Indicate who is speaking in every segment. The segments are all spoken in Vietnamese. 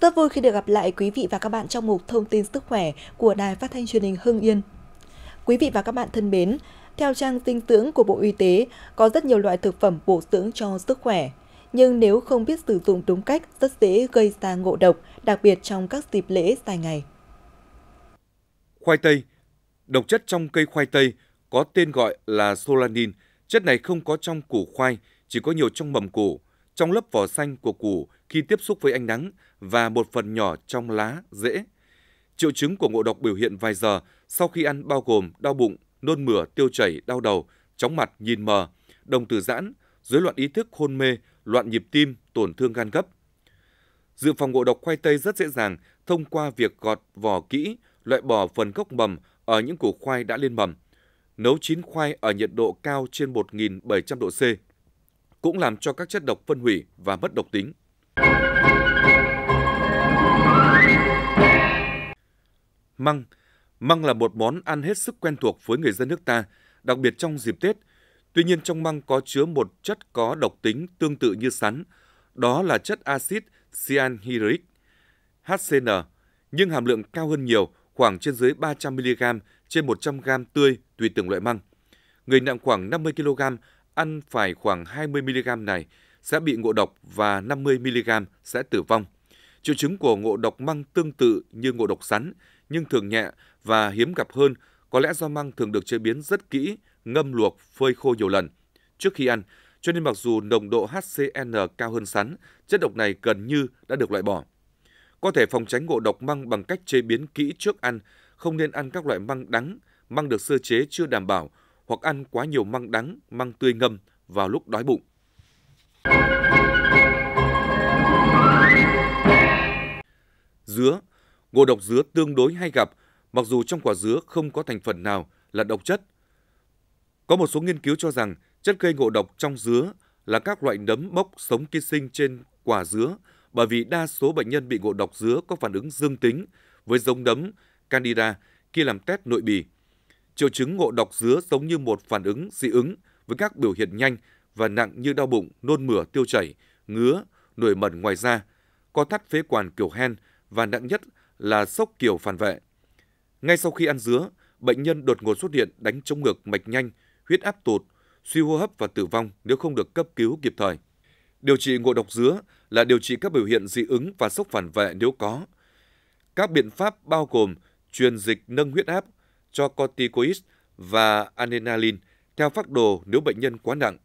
Speaker 1: Rất vui khi được gặp lại quý vị và các bạn trong mục Thông tin sức khỏe của Đài Phát thanh Truyền hình Hưng Yên. Quý vị và các bạn thân mến, theo trang dinh dưỡng của Bộ Y tế, có rất nhiều loại thực phẩm bổ dưỡng cho sức khỏe. Nhưng nếu không biết sử dụng đúng cách, rất dễ gây ra ngộ độc, đặc biệt trong các dịp lễ dài ngày.
Speaker 2: Khoai tây Độc chất trong cây khoai tây có tên gọi là solanin. Chất này không có trong củ khoai, chỉ có nhiều trong mầm củ, trong lớp vỏ xanh của củ khi tiếp xúc với ánh nắng – và một phần nhỏ trong lá, rễ. Triệu chứng của ngộ độc biểu hiện vài giờ sau khi ăn bao gồm đau bụng, nôn mửa, tiêu chảy, đau đầu, chóng mặt, nhìn mờ, đồng từ giãn, rối loạn ý thức, hôn mê, loạn nhịp tim, tổn thương gan cấp. Dự phòng ngộ độc khoai tây rất dễ dàng thông qua việc gọt vỏ kỹ, loại bỏ phần gốc mầm ở những củ khoai đã lên mầm, nấu chín khoai ở nhiệt độ cao trên 1.700 độ C, cũng làm cho các chất độc phân hủy và mất độc tính. măng. Măng là một món ăn hết sức quen thuộc với người dân nước ta, đặc biệt trong dịp Tết. Tuy nhiên trong măng có chứa một chất có độc tính tương tự như sắn, đó là chất axit cyanhydric HCN, nhưng hàm lượng cao hơn nhiều, khoảng trên dưới 300 mg trên 100 g tươi tùy từng loại măng. Người nặng khoảng 50 kg ăn phải khoảng 20 mg này sẽ bị ngộ độc và 50 mg sẽ tử vong. Triệu chứng của ngộ độc măng tương tự như ngộ độc sắn, nhưng thường nhẹ và hiếm gặp hơn, có lẽ do măng thường được chế biến rất kỹ, ngâm luộc, phơi khô nhiều lần trước khi ăn, cho nên mặc dù nồng độ HCN cao hơn sắn, chất độc này gần như đã được loại bỏ. Có thể phòng tránh ngộ độc măng bằng cách chế biến kỹ trước ăn, không nên ăn các loại măng đắng, măng được sơ chế chưa đảm bảo hoặc ăn quá nhiều măng đắng, măng tươi ngâm vào lúc đói bụng. dứa. Ngộ độc dứa tương đối hay gặp, mặc dù trong quả dứa không có thành phần nào là độc chất. Có một số nghiên cứu cho rằng chất gây ngộ độc trong dứa là các loại nấm bốc sống ký sinh trên quả dứa, bởi vì đa số bệnh nhân bị ngộ độc dứa có phản ứng dương tính với giống nấm Candida khi làm test nội bì. Triệu chứng ngộ độc dứa giống như một phản ứng dị ứng với các biểu hiện nhanh và nặng như đau bụng, nôn mửa, tiêu chảy, ngứa, nổi mẩn ngoài da, co thắt phế quản kiểu hen và nặng nhất là sốc kiểu phản vệ. Ngay sau khi ăn dứa, bệnh nhân đột ngột xuất hiện đánh trống ngực mạch nhanh, huyết áp tụt, suy hô hấp và tử vong nếu không được cấp cứu kịp thời. Điều trị ngộ độc dứa là điều trị các biểu hiện dị ứng và sốc phản vệ nếu có. Các biện pháp bao gồm truyền dịch nâng huyết áp cho corticoid và adrenaline theo phác đồ nếu bệnh nhân quá nặng.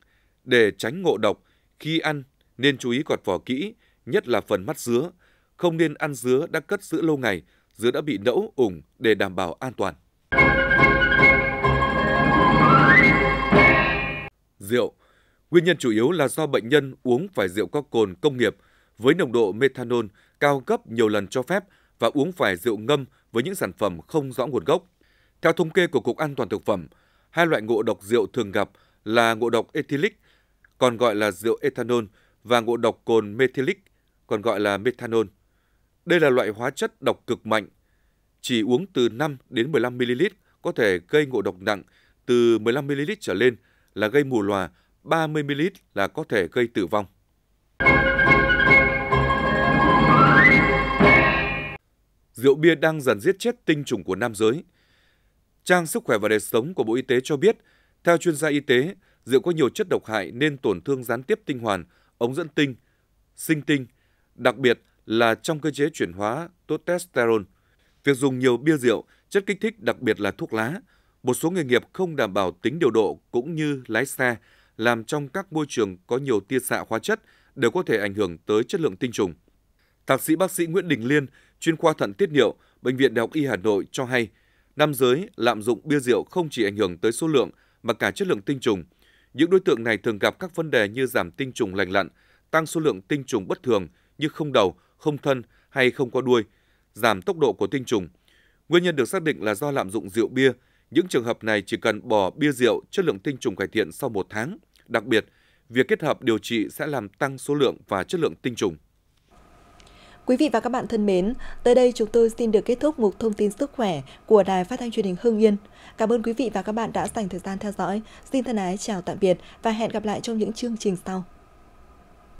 Speaker 2: Để tránh ngộ độc, khi ăn nên chú ý gọt vỏ kỹ, nhất là phần mắt dứa, không nên ăn dứa đã cất giữ lâu ngày, dứa đã bị nẫu, ủng để đảm bảo an toàn. Rượu Nguyên nhân chủ yếu là do bệnh nhân uống phải rượu có cồn công nghiệp với nồng độ methanol cao cấp nhiều lần cho phép và uống phải rượu ngâm với những sản phẩm không rõ nguồn gốc. Theo thống kê của Cục An toàn Thực phẩm, hai loại ngộ độc rượu thường gặp là ngộ độc ethylic, còn gọi là rượu ethanol, và ngộ độc cồn methylic, còn gọi là methanol. Đây là loại hóa chất độc cực mạnh. Chỉ uống từ 5 đến 15 ml có thể gây ngộ độc nặng, từ 15 ml trở lên là gây mù lòa, 30 ml là có thể gây tử vong. Rượu bia đang dần giết chết tinh trùng của nam giới. Trang Sức khỏe và đời sống của Bộ Y tế cho biết, theo chuyên gia y tế, rượu có nhiều chất độc hại nên tổn thương gián tiếp tinh hoàn, ống dẫn tinh, sinh tinh, đặc biệt là trong cơ chế chuyển hóa testosterone. Việc dùng nhiều bia rượu, chất kích thích đặc biệt là thuốc lá, một số nghề nghiệp không đảm bảo tính điều độ cũng như lái xe, làm trong các môi trường có nhiều tia xạ hóa chất đều có thể ảnh hưởng tới chất lượng tinh trùng. Thạc sĩ bác sĩ Nguyễn Đình Liên, chuyên khoa thận tiết niệu, Bệnh viện Đại học Y Hà Nội cho hay, nam giới lạm dụng bia rượu không chỉ ảnh hưởng tới số lượng mà cả chất lượng tinh trùng. Những đối tượng này thường gặp các vấn đề như giảm tinh trùng lành lặn, tăng số lượng tinh trùng bất thường như không đầu, không thân hay không có đuôi, giảm tốc độ của tinh trùng. Nguyên nhân được xác định là do lạm dụng rượu bia. Những trường hợp này chỉ cần bỏ bia rượu, chất lượng tinh trùng cải thiện sau một tháng. Đặc biệt, việc kết hợp điều trị sẽ làm tăng số lượng và chất lượng tinh trùng.
Speaker 1: Quý vị và các bạn thân mến, tới đây chúng tôi xin được kết thúc mục thông tin sức khỏe của Đài Phát thanh Truyền hình Hưng Yên. Cảm ơn quý vị và các bạn đã dành thời gian theo dõi. Xin thân ái chào tạm biệt và hẹn gặp lại trong những chương trình sau.